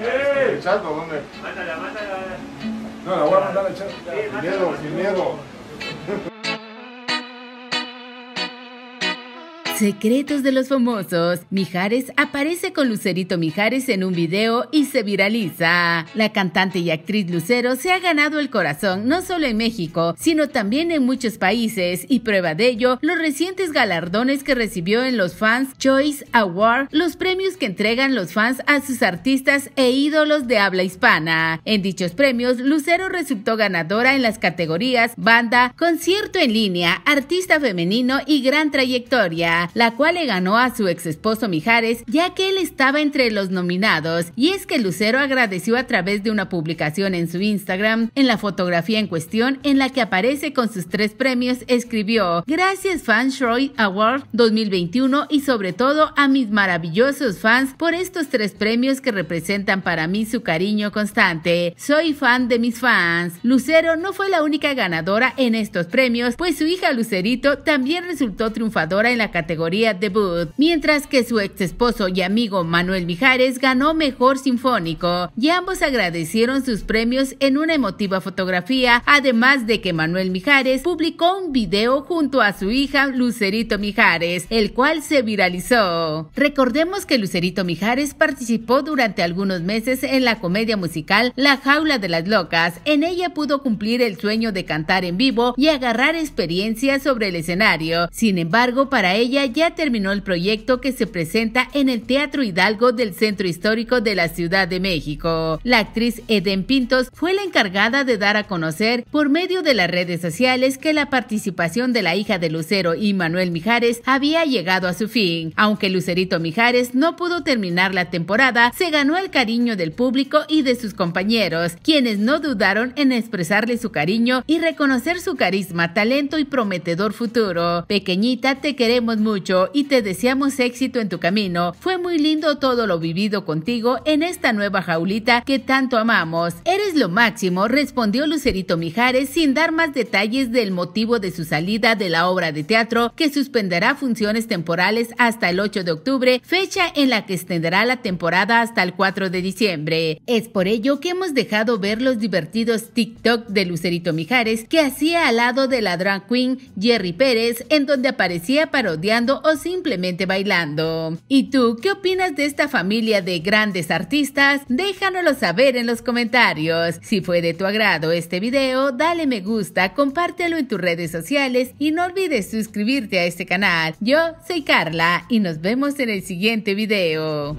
El chato, ¿dónde? Mátala, mátala. No, la voy a mandar al chato. Sin miedo, sin miedo. Secretos de los famosos. Mijares aparece con Lucerito Mijares en un video y se viraliza. La cantante y actriz Lucero se ha ganado el corazón no solo en México, sino también en muchos países y prueba de ello los recientes galardones que recibió en los Fans Choice Award, los premios que entregan los fans a sus artistas e ídolos de habla hispana. En dichos premios, Lucero resultó ganadora en las categorías banda, concierto en línea, artista femenino y gran trayectoria la cual le ganó a su ex esposo Mijares, ya que él estaba entre los nominados. Y es que Lucero agradeció a través de una publicación en su Instagram, en la fotografía en cuestión, en la que aparece con sus tres premios, escribió: Gracias, Fans Award 2021 y sobre todo a mis maravillosos fans por estos tres premios que representan para mí su cariño constante. Soy fan de mis fans. Lucero no fue la única ganadora en estos premios, pues su hija Lucerito también resultó triunfadora en la categoría debut, mientras que su ex esposo y amigo Manuel Mijares ganó Mejor Sinfónico y ambos agradecieron sus premios en una emotiva fotografía, además de que Manuel Mijares publicó un video junto a su hija Lucerito Mijares, el cual se viralizó. Recordemos que Lucerito Mijares participó durante algunos meses en la comedia musical La Jaula de las Locas. En ella pudo cumplir el sueño de cantar en vivo y agarrar experiencia sobre el escenario. Sin embargo, para ella ya terminó el proyecto que se presenta en el Teatro Hidalgo del Centro Histórico de la Ciudad de México. La actriz Eden Pintos fue la encargada de dar a conocer por medio de las redes sociales que la participación de la hija de Lucero y Manuel Mijares había llegado a su fin. Aunque Lucerito Mijares no pudo terminar la temporada, se ganó el cariño del público y de sus compañeros, quienes no dudaron en expresarle su cariño y reconocer su carisma, talento y prometedor futuro. Pequeñita, te queremos mucho y te deseamos éxito en tu camino. Fue muy lindo todo lo vivido contigo en esta nueva jaulita que tanto amamos. Eres lo máximo, respondió Lucerito Mijares sin dar más detalles del motivo de su salida de la obra de teatro que suspenderá funciones temporales hasta el 8 de octubre, fecha en la que extenderá la temporada hasta el 4 de diciembre. Es por ello que hemos dejado ver los divertidos TikTok de Lucerito Mijares que hacía al lado de la drag queen Jerry Pérez en donde aparecía parodiando o simplemente bailando. ¿Y tú qué opinas de esta familia de grandes artistas? Déjanoslo saber en los comentarios. Si fue de tu agrado este video, dale me gusta, compártelo en tus redes sociales y no olvides suscribirte a este canal. Yo soy Carla y nos vemos en el siguiente video.